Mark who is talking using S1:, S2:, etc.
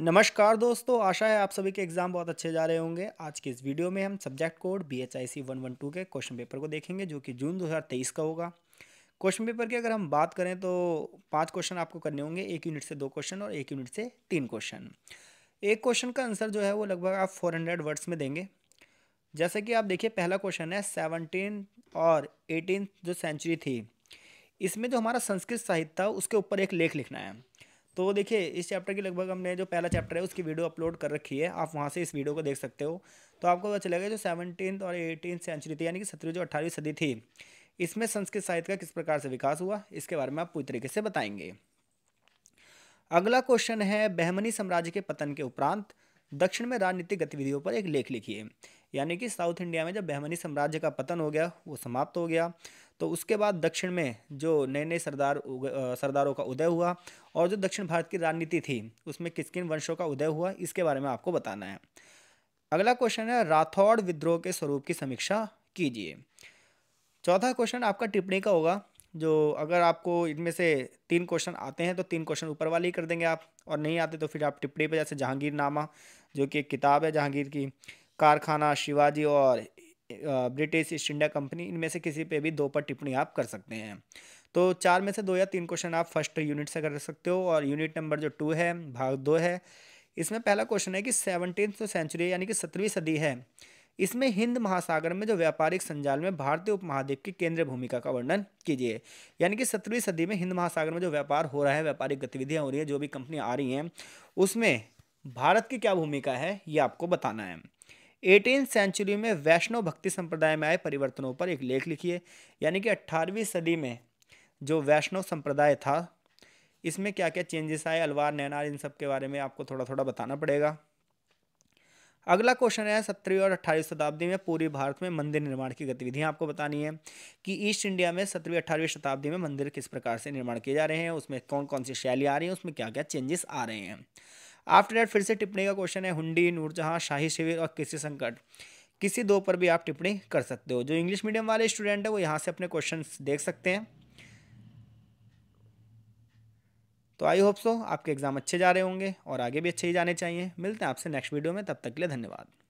S1: नमस्कार दोस्तों आशा है आप सभी के एग्जाम बहुत अच्छे जा रहे होंगे आज के इस वीडियो में हम subject code B H I C one one two के क्वेश्चन पेपर को देखेंगे जो कि जून दो हज़ार तेईस का होगा क्वेश्चन पेपर की अगर हम बात करें तो पांच क्वेश्चन आपको करने होंगे एक यूनिट से दो क्वेश्चन और एक यूनिट से तीन क्वेश्चन एक क्वेश्चन का आंसर जो है वो लगभग आप फोर हंड्रेड वर्ड्स में देंगे जैसे कि आप देखिए पहला क्वेश्चन है सेवनटीन और एटीन जो सेंचुरी थी इसमें जो हमारा संस्कृत साहित्य था उसके ऊपर एक लेख लिखना है तो देखिए इस चैप्टर की लगभग हमने जो पहला चैप्टर है उसकी वीडियो अपलोड कर रखी है आप वहाँ से इस वीडियो को देख सकते हो तो आपको पता चलेगा जो सेवनटीन और एटीन सेंचुरी थी यानी कि सत्रहवीं जो अट्ठारहवीं सदी थी इसमें संस्कृत साहित्य का किस प्रकार से विकास हुआ इसके बारे में आप पूरी तरीके से बताएंगे अगला क्वेश्चन है बहमनी साम्राज्य के पतन के उपरांत दक्षिण में राजनीतिक गतिविधियों पर एक लेख लिखिए यानी कि साउथ इंडिया में जब बहमनी साम्राज्य का पतन हो गया वो समाप्त हो गया तो उसके बाद दक्षिण में जो नए नए सरदार सरदारों का उदय हुआ और जो दक्षिण भारत की राजनीति थी उसमें किस किन वंशों का उदय हुआ इसके बारे में आपको बताना है अगला क्वेश्चन है राठौड़ विद्रोह के स्वरूप की समीक्षा कीजिए चौथा क्वेश्चन आपका टिप्पणी का होगा जो अगर आपको इनमें से तीन क्वेश्चन आते हैं तो तीन क्वेश्चन ऊपर वाले ही कर देंगे आप और नहीं आते तो फिर आप टिप्पणी पर जैसे जहांगीर नामा जो कि एक किताब है जहांगीर की कारखाना शिवाजी और ब्रिटिश ईस्ट इंडिया कंपनी इनमें से किसी पे भी दो पर टिप्पणी आप कर सकते हैं तो चार में से दो या तीन क्वेश्चन आप फर्स्ट यूनिट से कर सकते हो और यूनिट नंबर जो टू है भाग दो है इसमें पहला क्वेश्चन है कि सेवनटीन सेंचुरी यानी कि सत्रहवीं सदी है इसमें हिंद महासागर में जो व्यापारिक संजाल में भारतीय उपमहाद्वीप की केंद्रीय भूमिका का वर्णन कीजिए यानी कि सत्रहवीं सदी में हिंद महासागर में जो व्यापार हो रहा है व्यापारिक गतिविधियाँ हो रही हैं जो भी कंपनियाँ आ रही हैं उसमें भारत की क्या भूमिका है ये आपको बताना है एटीन सेंचुरी में वैष्णव भक्ति संप्रदाय में आए परिवर्तनों पर एक लेख लिखिए यानी कि अट्ठारहवीं सदी में जो वैष्णव संप्रदाय था इसमें क्या क्या चेंजेस आए अलवार नैनार इन सब के बारे में आपको थोड़ा थोड़ा बताना पड़ेगा अगला क्वेश्चन है सत्रहवीं और अट्ठारहवीं शताब्दी में पूरी भारत में मंदिर निर्माण की गतिविधियाँ आपको बतानी है कि ईस्ट इंडिया में सत्रहवीं अट्ठारहवीं शताब्दी में मंदिर किस प्रकार से निर्माण किए जा रहे हैं उसमें कौन कौन सी शैली आ रही है उसमें क्या क्या चेंजेस आ रहे हैं आफ्टर डेट फिर से टिप्पणी का क्वेश्चन है हुंडी नूरजहाँ शाही शिविर और कृषि संकट किसी दो पर भी आप टिप्पणी कर सकते हो जो इंग्लिश मीडियम वाले स्टूडेंट हैं वो यहाँ से अपने क्वेश्चन देख सकते हैं तो आई होप सो आपके एग्ज़ाम अच्छे जा रहे होंगे और आगे भी अच्छे ही जाने चाहिए मिलते हैं आपसे नेक्स्ट वीडियो में तब तक के लिए धन्यवाद